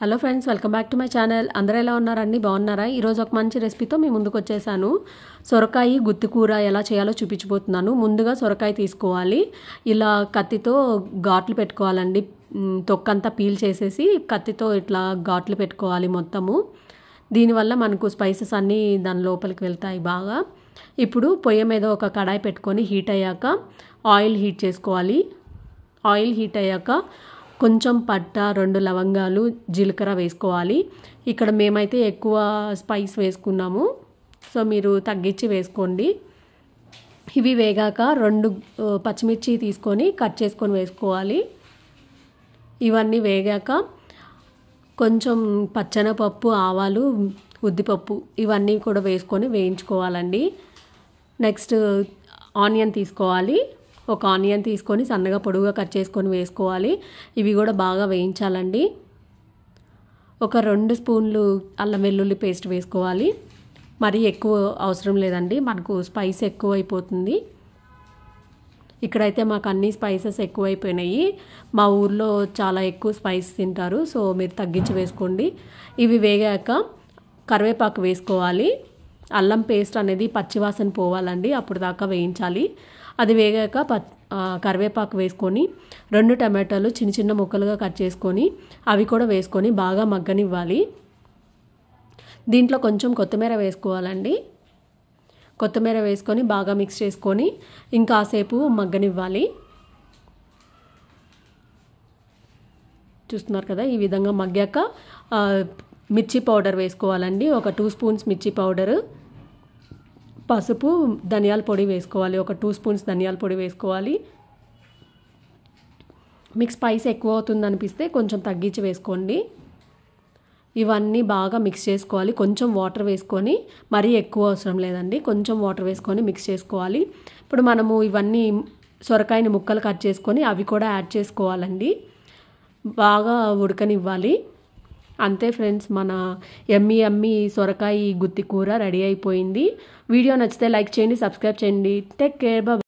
hello friends welcome back to my channel అందరూ ఎలా ఉన్నారండి బాగున్నారా ఈరోజు ఒక మంచి రెసిపీతో మీ ముందుకు వచ్చేసాను సొరకాయ గుత్తికూర ఎలా చేయాలో చూపించిపోతున్నాను ముందుగా సొరకాయ తీసుకోవాలి ఇలా కత్తితో ఘాట్లు పెట్టుకోవాలండి తొక్కంతా పీల్ చేసేసి కత్తితో ఇట్లా ఘాట్లు పెట్టుకోవాలి మొత్తము దీనివల్ల మనకు స్పైసెస్ అన్నీ దాని లోపలికి వెళ్తాయి బాగా ఇప్పుడు పొయ్యి మీద ఒక కడాయి పెట్టుకొని హీట్ అయ్యాక ఆయిల్ హీట్ చేసుకోవాలి ఆయిల్ హీట్ అయ్యాక కొంచెం పట్ట రెండు లవంగాలు జీలకర్ర వేసుకోవాలి ఇక్కడ మేమైతే ఎక్కువ స్పైస్ వేసుకున్నాము సో మీరు తగ్గించి వేసుకోండి ఇవి వేగాక రెండు పచ్చిమిర్చి తీసుకొని కట్ చేసుకొని వేసుకోవాలి ఇవన్నీ వేగాక కొంచెం పచ్చనపప్పు ఆవాలు ఉద్దిపప్పు ఇవన్నీ కూడా వేసుకొని వేయించుకోవాలండి నెక్స్ట్ ఆనియన్ తీసుకోవాలి ఒక ఆనియన్ తీసుకొని సన్నగా పొడుగుగా కట్ చేసుకొని వేసుకోవాలి ఇవి కూడా బాగా వేయించాలండి ఒక రెండు స్పూన్లు అల్లం వెల్లుల్లి పేస్ట్ వేసుకోవాలి మరీ ఎక్కువ అవసరం లేదండి మనకు స్పైస్ ఎక్కువ అయిపోతుంది ఇక్కడైతే మాకు అన్ని స్పైసెస్ ఎక్కువైపోయినాయి మా ఊర్లో చాలా ఎక్కువ స్పైస్ తింటారు సో మీరు తగ్గించి వేసుకోండి ఇవి వేగాక కరివేపాకు వేసుకోవాలి అల్లం పేస్ట్ అనేది పచ్చివాసన పోవాలండి అప్పుడు దాకా వేయించాలి అది వేగాక ప కరివేపాకు వేసుకొని రెండు టమాటాలు చిన్న చిన్న ముక్కలుగా కట్ చేసుకొని అవి కూడా వేసుకొని బాగా మగ్గనివ్వాలి దీంట్లో కొంచెం కొత్తిమీర వేసుకోవాలండి కొత్తిమీర వేసుకొని బాగా మిక్స్ చేసుకొని ఇంకాసేపు మగ్గనివ్వాలి చూస్తున్నారు కదా ఈ విధంగా మగ్గాక మిర్చి పౌడర్ వేసుకోవాలండి ఒక టూ స్పూన్స్ మిర్చి పౌడరు పసుపు ధనియాల పొడి వేసుకోవాలి ఒక టూ స్పూన్స్ ధనియాల పొడి వేసుకోవాలి మీకు స్పైస్ ఎక్కువ అవుతుంది అనిపిస్తే కొంచెం తగ్గించి వేసుకోండి ఇవన్నీ బాగా మిక్స్ చేసుకోవాలి కొంచెం వాటర్ వేసుకొని మరీ ఎక్కువ అవసరం లేదండి కొంచెం వాటర్ వేసుకొని మిక్స్ చేసుకోవాలి ఇప్పుడు మనము ఇవన్నీ సొరకాయని ముక్కలు కట్ చేసుకొని అవి కూడా యాడ్ చేసుకోవాలండి బాగా ఉడకనివ్వాలి అంతే ఫ్రెండ్స్ మన ఎమ్మి అమ్మి సొరకాయ గుత్తి కూర రెడీ అయిపోయింది వీడియో నచ్చితే లైక్ చేయండి సబ్స్క్రైబ్ చేయండి టేక్ కేర్ బాబు